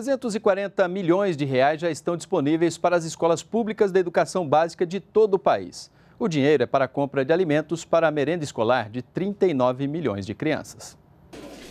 340 milhões de reais já estão disponíveis para as escolas públicas da educação básica de todo o país. O dinheiro é para a compra de alimentos para a merenda escolar de 39 milhões de crianças.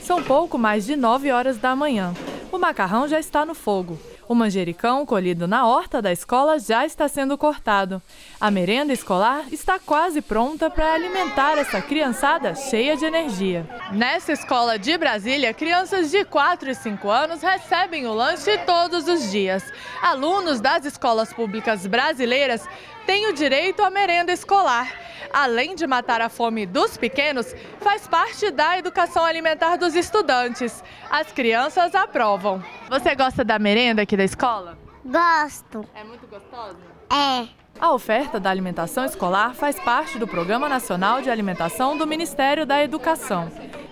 São pouco mais de 9 horas da manhã. O macarrão já está no fogo. O manjericão colhido na horta da escola já está sendo cortado. A merenda escolar está quase pronta para alimentar essa criançada cheia de energia. Nessa escola de Brasília, crianças de 4 e 5 anos recebem o lanche todos os dias. Alunos das escolas públicas brasileiras têm o direito à merenda escolar além de matar a fome dos pequenos, faz parte da educação alimentar dos estudantes. As crianças aprovam. Você gosta da merenda aqui da escola? Gosto. É muito gostoso. É. A oferta da alimentação escolar faz parte do Programa Nacional de Alimentação do Ministério da Educação.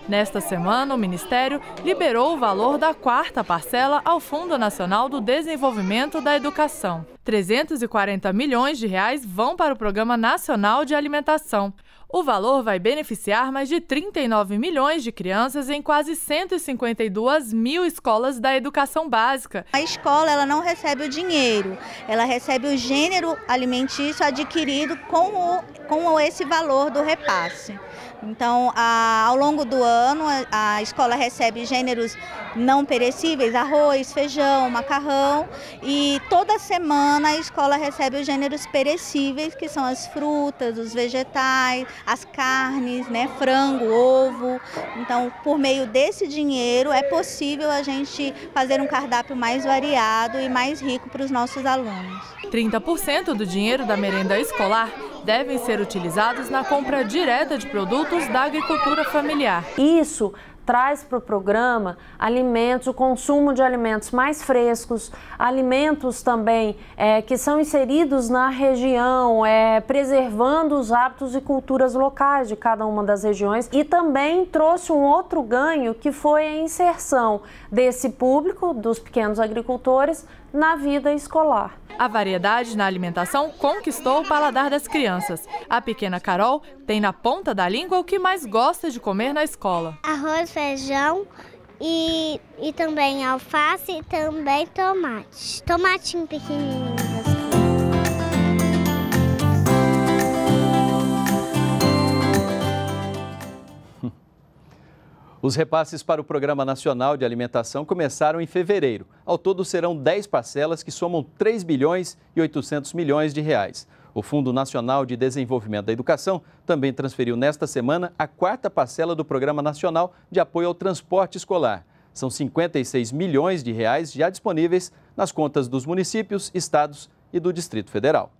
Nesta semana, o Ministério liberou o valor da quarta parcela ao Fundo Nacional do Desenvolvimento da Educação. 340 milhões de reais vão para o Programa Nacional de Alimentação. O valor vai beneficiar mais de 39 milhões de crianças em quase 152 mil escolas da educação básica. A escola ela não recebe o dinheiro, ela recebe o gênero alimentício adquirido com, o, com esse valor do repasse. Então, a, ao longo do ano, a, a escola recebe gêneros não perecíveis, arroz, feijão, macarrão, e toda semana semana então, a escola recebe os gêneros perecíveis, que são as frutas, os vegetais, as carnes, né, frango, ovo. Então, por meio desse dinheiro é possível a gente fazer um cardápio mais variado e mais rico para os nossos alunos. 30% do dinheiro da merenda escolar devem ser utilizados na compra direta de produtos da agricultura familiar. Isso traz para o programa alimentos, o consumo de alimentos mais frescos, alimentos também é, que são inseridos na região, é, preservando os hábitos e culturas locais de cada uma das regiões. E também trouxe um outro ganho que foi a inserção desse público, dos pequenos agricultores, na vida escolar. A variedade na alimentação conquistou o paladar das crianças. A pequena Carol tem na ponta da língua o que mais gosta de comer na escola: arroz, feijão e, e também alface e também tomate. Tomatinho pequenininho. Os repasses para o Programa Nacional de Alimentação começaram em fevereiro. Ao todo serão 10 parcelas que somam 3 bilhões e 800 milhões de reais. O Fundo Nacional de Desenvolvimento da Educação também transferiu nesta semana a quarta parcela do Programa Nacional de Apoio ao Transporte Escolar. São 56 milhões de reais já disponíveis nas contas dos municípios, estados e do Distrito Federal.